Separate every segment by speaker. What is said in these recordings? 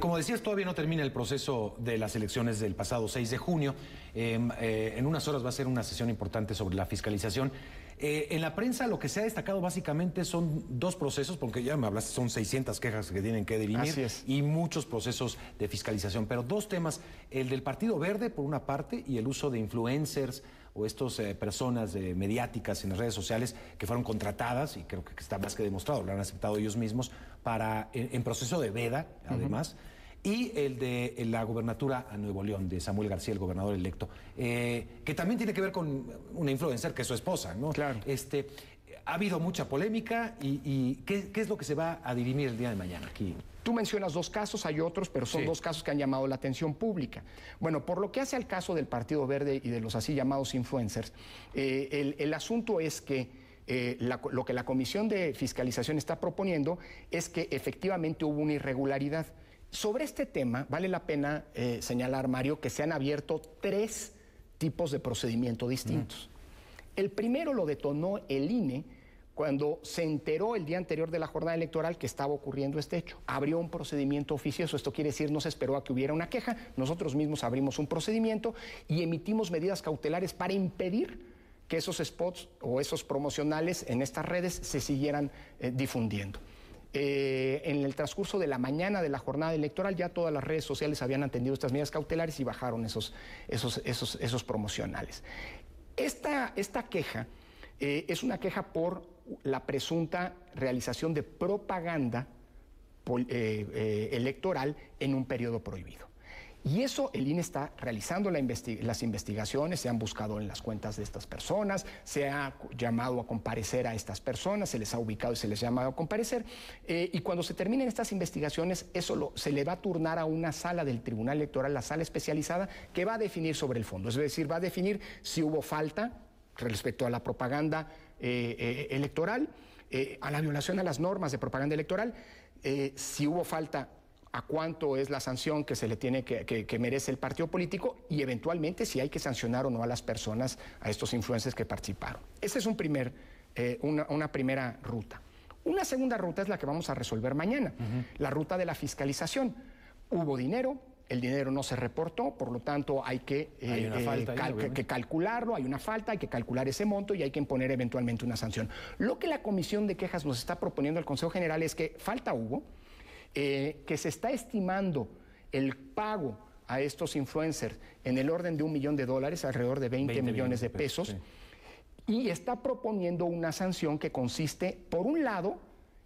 Speaker 1: Como decías, todavía no termina el proceso de las elecciones del pasado 6 de junio. Em, eh, en unas horas va a ser una sesión importante sobre la fiscalización. Eh, en la prensa lo que se ha destacado básicamente son dos procesos, porque ya me hablaste, son 600 quejas que tienen que dirimir y muchos procesos de fiscalización, pero dos temas, el del Partido Verde por una parte y el uso de influencers o estas eh, personas mediáticas en las redes sociales que fueron contratadas, y creo que está más que demostrado, lo han aceptado ellos mismos, para en, proceso de veda, además y el de eh, la gobernatura a Nuevo León, de Samuel García, el gobernador electo, eh, que también tiene que ver con una influencer que es su esposa, ¿no? Claro. Este, ha habido mucha polémica y, ¿qué, es lo que se va a dirimir el día de mañana aquí?
Speaker 2: Tú mencionas dos casos, hay otros, pero son dos casos que han llamado la atención pública. Bueno, por lo que hace al caso del Partido Verde y de los así llamados influencers, eh, el, asunto es que lo que la Comisión de Fiscalización está proponiendo es que efectivamente hubo una irregularidad. Sobre este tema, vale la pena eh, señalar, Mario, que se han abierto tres tipos de procedimiento distintos. El primero lo detonó el INE cuando se enteró el día anterior de la jornada electoral que estaba ocurriendo este hecho. Abrió un procedimiento oficioso, esto quiere decir no se esperó a que hubiera una queja, nosotros mismos abrimos un procedimiento y emitimos medidas cautelares para impedir que esos spots o esos promocionales en estas redes se siguieran eh, difundiendo. Eh, en el transcurso de la mañana de la jornada electoral ya todas las redes sociales habían atendido estas medidas cautelares y bajaron esos, esos, esos, promocionales. Esta, esta queja eh, es una queja por la presunta realización de propaganda eh, electoral en un periodo prohibido. Y eso el INE está realizando las investigaciones, se han buscado en las cuentas de estas personas, se ha llamado a comparecer a estas personas, se les ha ubicado y se les ha llamado a comparecer. Eh, y cuando se terminen estas investigaciones, eso se le va a turnar a una sala del Tribunal Electoral, la sala especializada, que va a definir sobre el fondo. Es decir, va a definir si hubo falta respecto a la propaganda eh, eh, electoral, a la violación a las normas de propaganda electoral, si hubo falta a cuánto es la sanción que se le tiene que, merece el partido político y eventualmente si hay que sancionar o no a las personas, a estos influencers que participaron. Esa es eh, una, primera ruta. Una segunda ruta es la que vamos a resolver mañana, la ruta de la fiscalización. Hubo dinero, el dinero no se reportó, por lo tanto hay, que, eh, eh, que, calcularlo, hay una falta, hay que calcular ese monto y hay que imponer eventualmente una sanción. Lo que la Comisión de Quejas nos está proponiendo al Consejo General es que falta hubo, eh, que se está estimando el pago a estos influencers en el orden de un millón de dólares, alrededor de 20, millones de pesos, y está proponiendo una sanción que consiste, por un lado,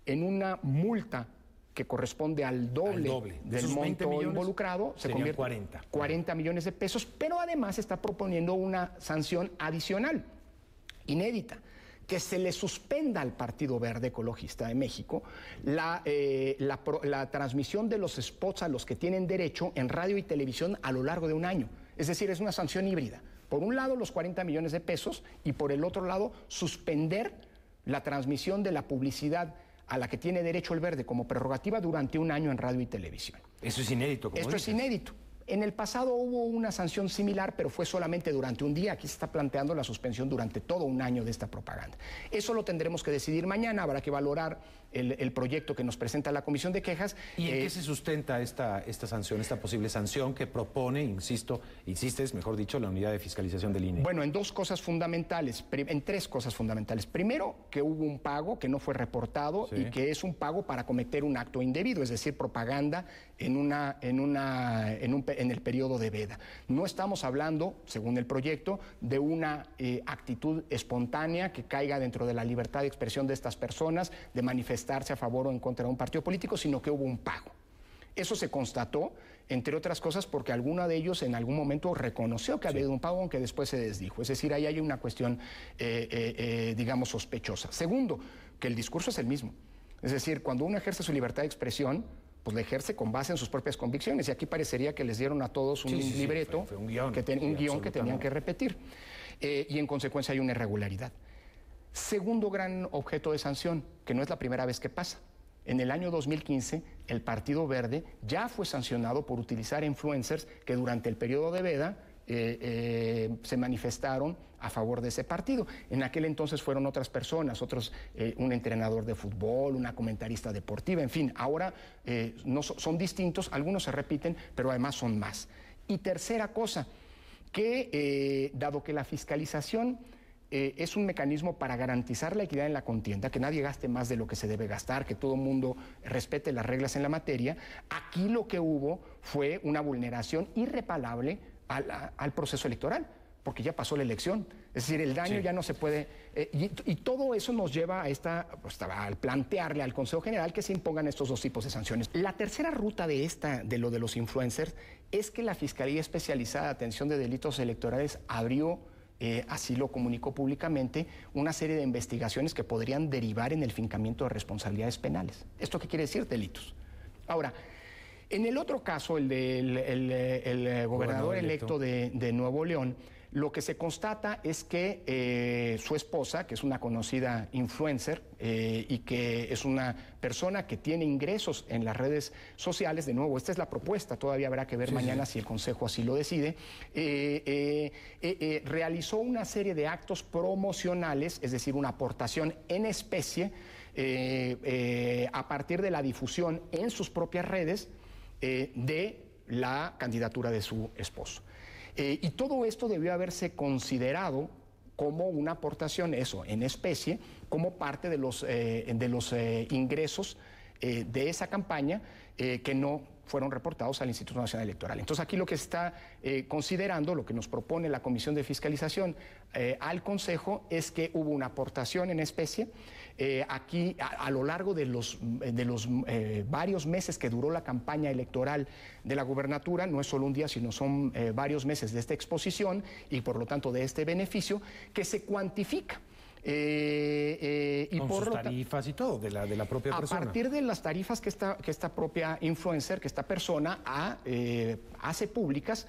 Speaker 2: en una multa que corresponde al doble, del monto involucrado, se convierte 40. 40 millones de pesos, pero además está proponiendo una sanción adicional, inédita, que se le suspenda al Partido Verde Ecologista de México la, eh, la, transmisión de los spots a los que tienen derecho en radio y televisión a lo largo de un año. Es decir, es una sanción híbrida. Por un lado, los 40 millones de pesos y por el otro lado, suspender la transmisión de la publicidad a la que tiene derecho el verde como prerrogativa durante un año en radio y televisión.
Speaker 1: Eso es inédito.
Speaker 2: Como Esto es inédito. En el pasado hubo una sanción similar, pero fue solamente durante un día. Aquí se está planteando la suspensión durante todo un año de esta propaganda. Eso lo tendremos que decidir mañana. Habrá que valorar el, proyecto que nos presenta la Comisión de Quejas. ¿Y en eh, qué
Speaker 1: se sustenta esta, esta sanción, esta posible sanción que propone, insisto, insistes, mejor
Speaker 2: dicho, la unidad de fiscalización del INE? Bueno, en dos cosas fundamentales, en tres cosas fundamentales. Primero, que hubo un pago que no fue reportado y que es un pago para cometer un acto indebido, es decir, propaganda en, una, en, una, en, el periodo de veda. No estamos hablando, según el proyecto, de una eh, actitud espontánea que caiga dentro de la libertad de expresión de estas personas, de manifestación estarse a favor o en contra de un partido político, sino que hubo un pago. Eso se constató, entre otras cosas, porque alguno de ellos en algún momento reconoció que había un pago, aunque después se desdijo. Es decir, ahí hay una cuestión, eh, eh, eh, digamos, sospechosa. Segundo, que el discurso es el mismo. Es decir, cuando uno ejerce su libertad de expresión, pues la ejerce con base en sus propias convicciones. Y aquí parecería que les dieron a todos un libreto, que, un guión que tenían que repetir. y en consecuencia hay una irregularidad. Segundo gran objeto de sanción, que no es la primera vez que pasa. En el año 2015, el Partido Verde ya fue sancionado por utilizar influencers que durante el periodo de veda eh, eh, se manifestaron a favor de ese partido. En aquel entonces fueron otras personas, otros, eh, un entrenador de fútbol, una comentarista deportiva, en fin, ahora no, son distintos, algunos se repiten, pero además son más. Y tercera cosa, que dado que la fiscalización eh, es un mecanismo para garantizar la equidad en la contienda, que nadie gaste más de lo que se debe gastar, que todo el mundo respete las reglas en la materia. Aquí lo que hubo fue una vulneración irreparable al, proceso electoral porque ya pasó la elección. Es decir, el daño ya no se puede... Eh, y, todo eso nos lleva a esta, pues, al plantearle al Consejo General que se impongan estos dos tipos de sanciones. La tercera ruta de, esta, de lo de los influencers es que la Fiscalía Especializada de Atención de Delitos Electorales abrió eh, así lo comunicó públicamente, una serie de investigaciones que podrían derivar en el fincamiento de responsabilidades penales. ¿Esto qué quiere decir? Delitos. Ahora, en el otro caso, el del eh, gobernador, electo, de Nuevo León, lo que se constata es que eh, su esposa, que es una conocida influencer eh, y que es una persona que tiene ingresos en las redes sociales, de nuevo, esta es la propuesta, todavía habrá que ver mañana si el Consejo así lo decide, eh, realizó una serie de actos promocionales, es decir, una aportación en especie a partir de la difusión en sus propias redes de la candidatura de su esposo. Eh, y todo esto debió haberse considerado como una aportación, eso, en especie, como parte de los, eh, de los eh, ingresos de esa campaña que no fueron reportados al Instituto Nacional Electoral. Entonces aquí lo que está eh, considerando, lo que nos propone la Comisión de Fiscalización eh, al Consejo es que hubo una aportación en especie. Eh, aquí a, lo largo de los, de los varios meses que duró la campaña electoral de la gubernatura, no es solo un día, sino son varios meses de esta exposición y por lo tanto de este beneficio, que se cuantifica. Eh, eh, y por sus tarifas y todo, de la, de la propia a persona. A partir de las tarifas que esta, que esta propia influencer, que esta persona eh, hace públicas,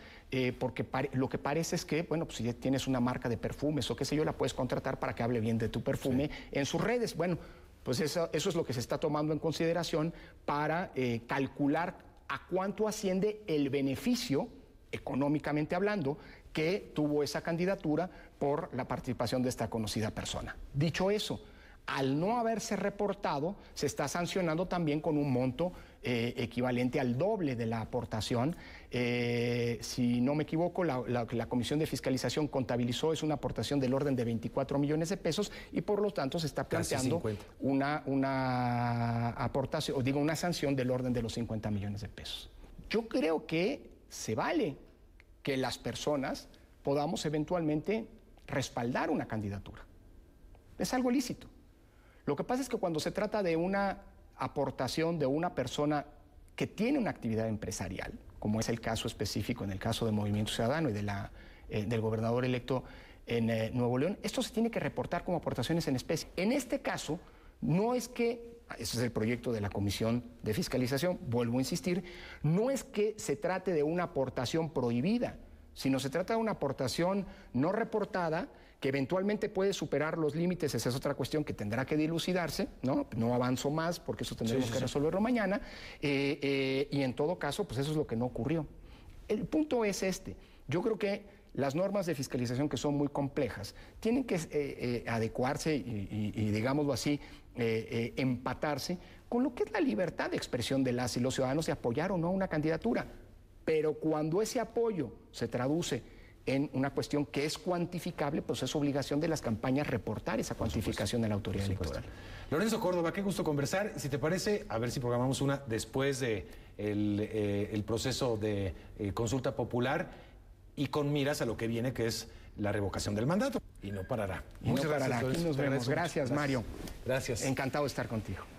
Speaker 2: porque lo que parece es que, bueno, pues si tienes una marca de perfumes o qué sé yo, la puedes contratar para que hable bien de tu perfume en sus redes. Bueno, pues eso, eso, es lo que se está tomando en consideración para calcular a cuánto asciende el beneficio económicamente hablando, que tuvo esa candidatura por la participación de esta conocida persona. Dicho eso, al no haberse reportado, se está sancionando también con un monto eh, equivalente al doble de la aportación. Eh, si no me equivoco, la, Comisión de Fiscalización contabilizó es una aportación del orden de 24 millones de pesos y por lo tanto se está planteando una, una aportación, o digo, una sanción del orden de los 50 millones de pesos. Yo creo que se vale que las personas podamos eventualmente respaldar una candidatura. Es algo lícito. Lo que pasa es que cuando se trata de una aportación de una persona que tiene una actividad empresarial, como es el caso específico en el caso de Movimiento Ciudadano y de la, eh, del gobernador electo en eh, Nuevo León, esto se tiene que reportar como aportaciones en especie. En este caso, no es que ese es el proyecto de la Comisión de Fiscalización, vuelvo a insistir, no es que se trate de una aportación prohibida, sino se trata de una aportación no reportada que eventualmente puede superar los límites, esa es otra cuestión que tendrá que dilucidarse, ¿no? No avanzo más porque eso tendremos que resolverlo mañana, eh, eh, y en todo caso, pues eso es lo que no ocurrió. El punto es este, yo creo que las normas de fiscalización que son muy complejas tienen que eh, eh, adecuarse y, digámoslo así, eh, empatarse con lo que es la libertad de expresión de las y los ciudadanos de apoyar o no una candidatura. Pero cuando ese apoyo se traduce en una cuestión que es cuantificable, pues es obligación de las campañas reportar esa cuantificación de la autoridad electoral.
Speaker 1: Lorenzo Córdoba, qué gusto conversar. Si te parece, a ver si programamos una después de el, proceso de consulta popular y con miras a lo que viene, que es la revocación del mandato. Y no parará. Muchas Gracias, Aquí nos vemos. Gracias, gracias, Mario. Gracias. Encantado de estar contigo.